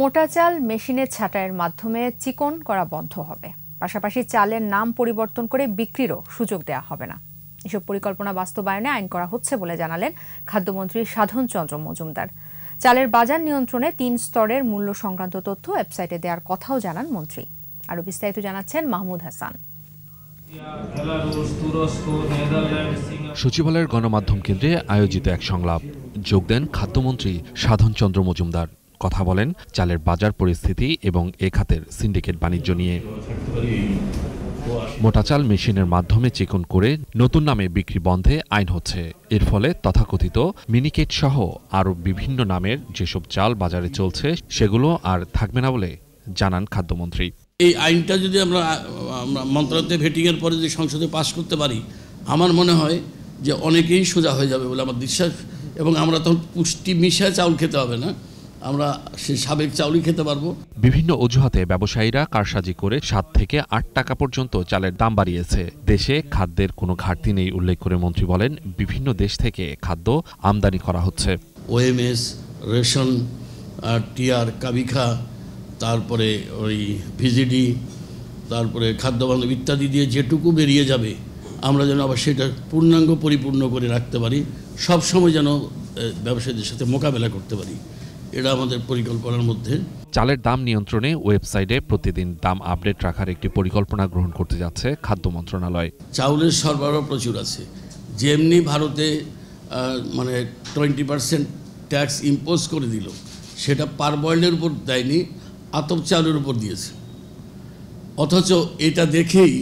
মোটা চাল মেশিনে ছাঁটাইয়ের মাধ্যমে চিকন করা বন্ধ হবে পাশাপাশি চালের নাম পরিবর্তন করে বিক্রিরও সুযোগ দেওয়া হবে না এসব পরিকল্পনা বাস্তবায়নে আইন করা হচ্ছে বলে জানালেন খাদ্যমন্ত্রী সাধন চন্দ্র মজুমদার চালের বাজার নিয়ন্ত্রণে তিন স্তরের মূল্য সংক্রান্ত তথ্য ওয়েবসাইটে দেওয়ার কথাও জানান মন্ত্রী আরও বিস্তারিত জানাচ্ছেন মাহমুদ হাসান সচিবালয়ের গণমাধ্যম কেন্দ্রে আয়োজিত এক সংলাপ যোগ দেন খাদ্যমন্ত্রী সাধন চন্দ্র মজুমদার কথা বলেন চালের বাজার পরিস্থিতি এবং এ খাতের সিন্ডিকেট বাণিজ্য নিয়ে মোটা চাল মেশিনের মাধ্যমে চিকন করে নতুন নামে বিক্রি বন্ধে আইন হচ্ছে এর ফলে তথাকথিত মিনিকেট সহ আরও বিভিন্ন নামের যেসব চাল বাজারে চলছে সেগুলো আর থাকবে না বলে জানান খাদ্যমন্ত্রী এই আইনটা যদি আমরা মন্ত্রণালয়ে ভেটিংয়ের পরে যদি সংসদে পাশ করতে পারি আমার মনে হয় যে অনেকেই সোজা হয়ে যাবে বলে আমার বিশ্বাস এবং আমরা তখন পুষ্টি মিশা চাউল খেতে হবে না আমরা সেই সাবেক চাউলই খেতে পারবো বিভিন্ন অজুহাতে ব্যবসায়ীরা কারসাজি করে সাত থেকে আট টাকা পর্যন্ত চালের দাম বাড়িয়েছে দেশে খাদ্যের কোনো ঘাটতি নেই উল্লেখ করে মন্ত্রী বলেন বিভিন্ন দেশ থেকে খাদ্য আমদানি করা হচ্ছে ওএমএস রেশন টিআর কাবিখা তারপরে ওই ভিজিডি তারপরে খাদ্যবান্ধব ইত্যাদি দিয়ে যেটুকু বেরিয়ে যাবে আমরা যেন আবার সেটা পূর্ণাঙ্গ পরিপূর্ণ করে রাখতে পারি সবসময় যেন ব্যবসায়ীদের সাথে মোকাবেলা করতে পারি এটা আমাদের পরিকল্পনার মধ্যে চালের দাম নিয়ন্ত্রণে ওয়েবসাইটে প্রতিদিন দাম আপডেট রাখার একটি পরিকল্পনা গ্রহণ করতে যাচ্ছে খাদ্য মন্ত্রণালয় চাউলের সরবরাহ প্রচুর আছে যেমনি ভারতে মানে টোয়েন্টি পার্সেন্ট ট্যাক্স ইম্পোজ করে দিল সেটা পার বয়েলের উপর দেয়নি আতপ চাউলের উপর দিয়েছে অথচ এটা দেখেই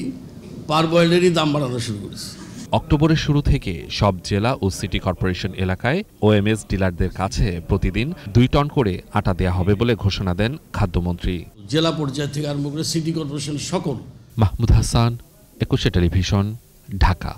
পার বয়েলেরই দাম বাড়ানো শুরু করেছে অক্টোবরের শুরু থেকে সব জেলা ও সিটি কর্পোরেশন এলাকায় ওএমএস ডিলারদের কাছে প্রতিদিন দুই টন করে আটা দেয়া হবে বলে ঘোষণা দেন খাদ্যমন্ত্রী জেলা পর্যায় থেকে আরম্ভ করে সিটি কর্পোরেশন সকল মাহমুদ হাসান একুশে টেলিভিশন ঢাকা